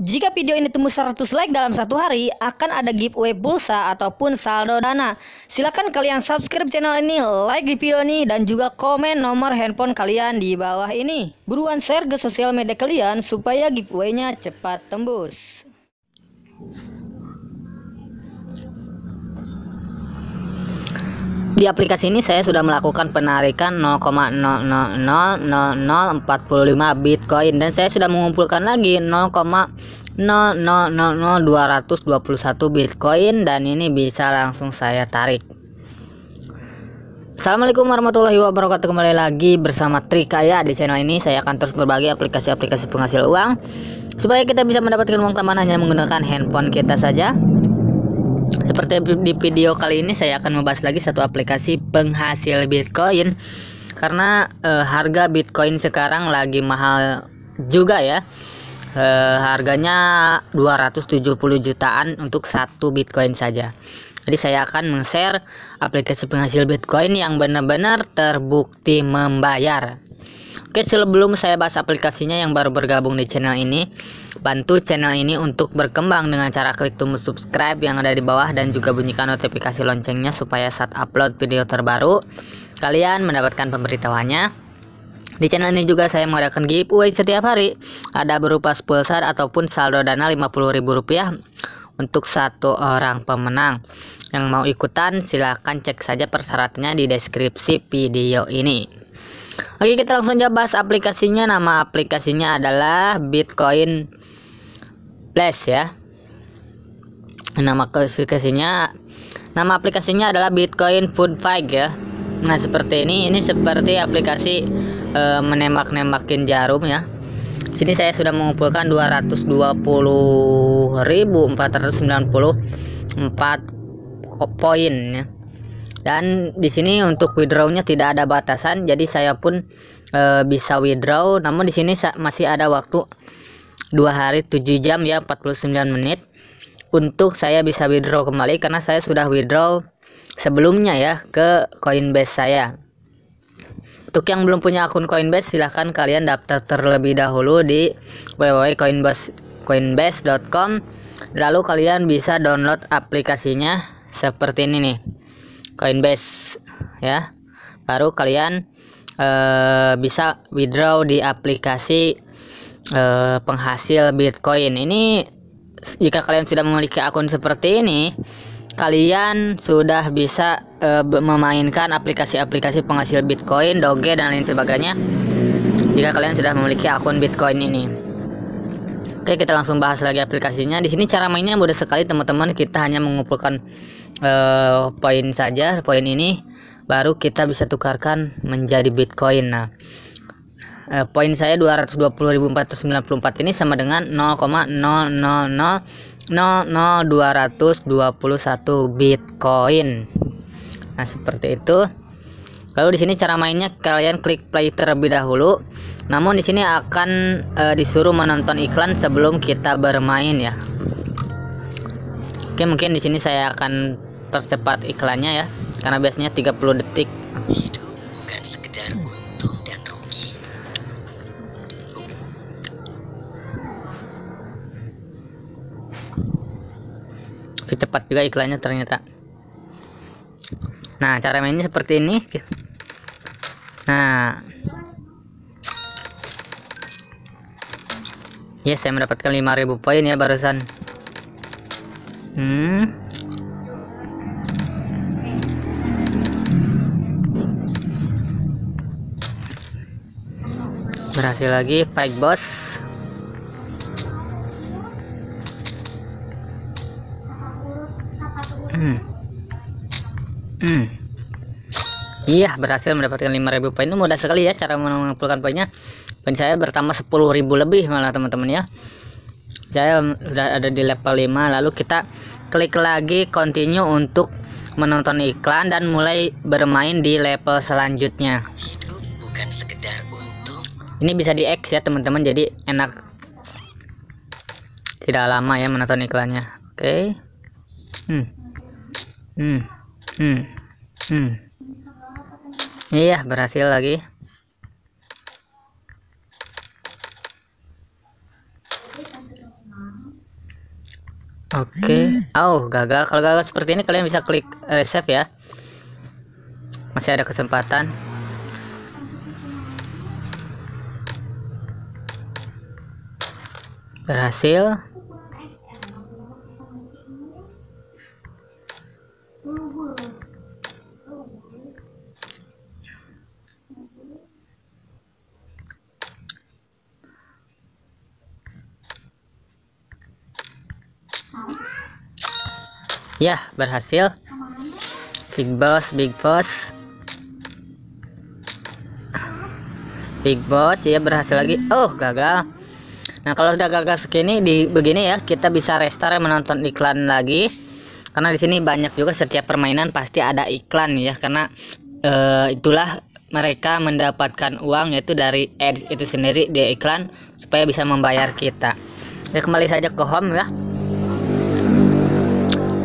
Jika video ini tembus 100 like dalam satu hari, akan ada giveaway pulsa ataupun saldo dana. Silahkan kalian subscribe channel ini, like di video ini, dan juga komen nomor handphone kalian di bawah ini. Buruan share ke sosial media kalian supaya giveaway-nya cepat tembus. Di aplikasi ini saya sudah melakukan penarikan 0,000045 Bitcoin dan saya sudah mengumpulkan lagi 0,000221 Bitcoin dan ini bisa langsung saya tarik. Assalamualaikum warahmatullahi wabarakatuh kembali lagi bersama Trikaya di channel ini saya akan terus berbagi aplikasi-aplikasi penghasil uang supaya kita bisa mendapatkan uang tambahan hanya menggunakan handphone kita saja seperti di video kali ini saya akan membahas lagi satu aplikasi penghasil Bitcoin karena e, harga Bitcoin sekarang lagi mahal juga ya. E, harganya 270 jutaan untuk satu Bitcoin saja. Jadi saya akan meng-share aplikasi penghasil Bitcoin yang benar-benar terbukti membayar. Oke, sebelum saya bahas aplikasinya yang baru bergabung di channel ini, bantu channel ini untuk berkembang dengan cara klik tombol subscribe yang ada di bawah dan juga bunyikan notifikasi loncengnya supaya saat upload video terbaru kalian mendapatkan pemberitahuannya. Di channel ini juga saya mengadakan giveaway setiap hari, ada berupa sponsor ataupun saldo dana Rp50.000 untuk satu orang pemenang. Yang mau ikutan silahkan cek saja persyaratannya di deskripsi video ini. Oke kita langsung aja bahas aplikasinya Nama aplikasinya adalah Bitcoin Plus ya Nama aplikasinya Nama aplikasinya adalah Bitcoin Food Fight ya Nah seperti ini Ini seperti aplikasi e, Menembak-nembakin jarum ya Sini saya sudah mengumpulkan 220.494 poin ya dan di sini untuk withdrawnya tidak ada batasan jadi saya pun e, bisa withdraw namun di sini masih ada waktu dua hari 7 jam ya 49 menit untuk saya bisa withdraw kembali karena saya sudah withdraw sebelumnya ya ke Coinbase saya untuk yang belum punya akun Coinbase silahkan kalian daftar terlebih dahulu di www.coinbase.com lalu kalian bisa download aplikasinya seperti ini nih Coinbase ya baru kalian eh, bisa withdraw di aplikasi eh, penghasil Bitcoin ini jika kalian sudah memiliki akun seperti ini kalian sudah bisa e, memainkan aplikasi-aplikasi penghasil Bitcoin, Doge dan lain sebagainya. Jika kalian sudah memiliki akun Bitcoin ini. Oke, kita langsung bahas lagi aplikasinya. Di sini cara mainnya mudah sekali, teman-teman. Kita hanya mengumpulkan uh, poin saja poin ini baru kita bisa tukarkan menjadi Bitcoin nah uh, poin saya 220.494 ini sama dengan 0,0000221 Bitcoin nah seperti itu lalu di sini cara mainnya kalian klik play terlebih dahulu namun di sini akan e, disuruh menonton iklan sebelum kita bermain ya Oke mungkin di sini saya akan tercepat iklannya ya karena biasanya 30 detik hidup cepat juga iklannya ternyata nah cara mainnya seperti ini nah yes saya mendapatkan 5000 poin ya barusan hmm berhasil lagi fight boss hmm. Hmm. Iya berhasil mendapatkan 5000 poin itu mudah sekali ya cara mengumpulkan poinnya poin saya bertambah 10.000 lebih malah teman-teman ya saya sudah ada di level 5 lalu kita klik lagi continue untuk menonton iklan dan mulai bermain di level selanjutnya Hidup bukan sekedar ini bisa di X ya teman-teman jadi enak tidak lama ya menonton iklannya oke okay. hmm. Hmm. Hmm. Hmm. iya berhasil lagi Oke, okay. oh gagal. Kalau gagal seperti ini kalian bisa klik resep ya. Masih ada kesempatan. berhasil ya berhasil big boss big boss big boss ya berhasil lagi oh gagal Nah kalau sudah gagal segini di begini ya kita bisa restart menonton iklan lagi karena di sini banyak juga setiap permainan pasti ada iklan ya karena e, itulah mereka mendapatkan uang yaitu dari ads itu sendiri di iklan supaya bisa membayar kita. Ya kembali saja ke home ya.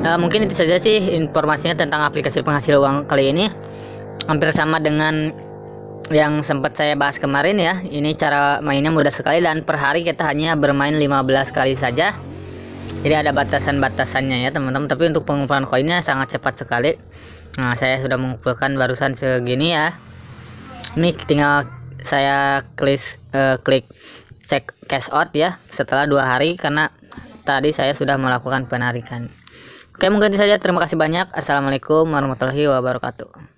E, mungkin itu saja sih informasinya tentang aplikasi penghasil uang kali ini hampir sama dengan yang sempat saya bahas kemarin ya ini cara mainnya mudah sekali dan per hari kita hanya bermain 15 kali saja jadi ada batasan-batasannya ya teman-teman tapi untuk pengumpulan koinnya sangat cepat sekali nah saya sudah mengumpulkan barusan segini ya ini tinggal saya eh, klik uh, klik cek cash out ya setelah dua hari karena tadi saya sudah melakukan penarikan oke mungkin itu saja terima kasih banyak assalamualaikum warahmatullahi wabarakatuh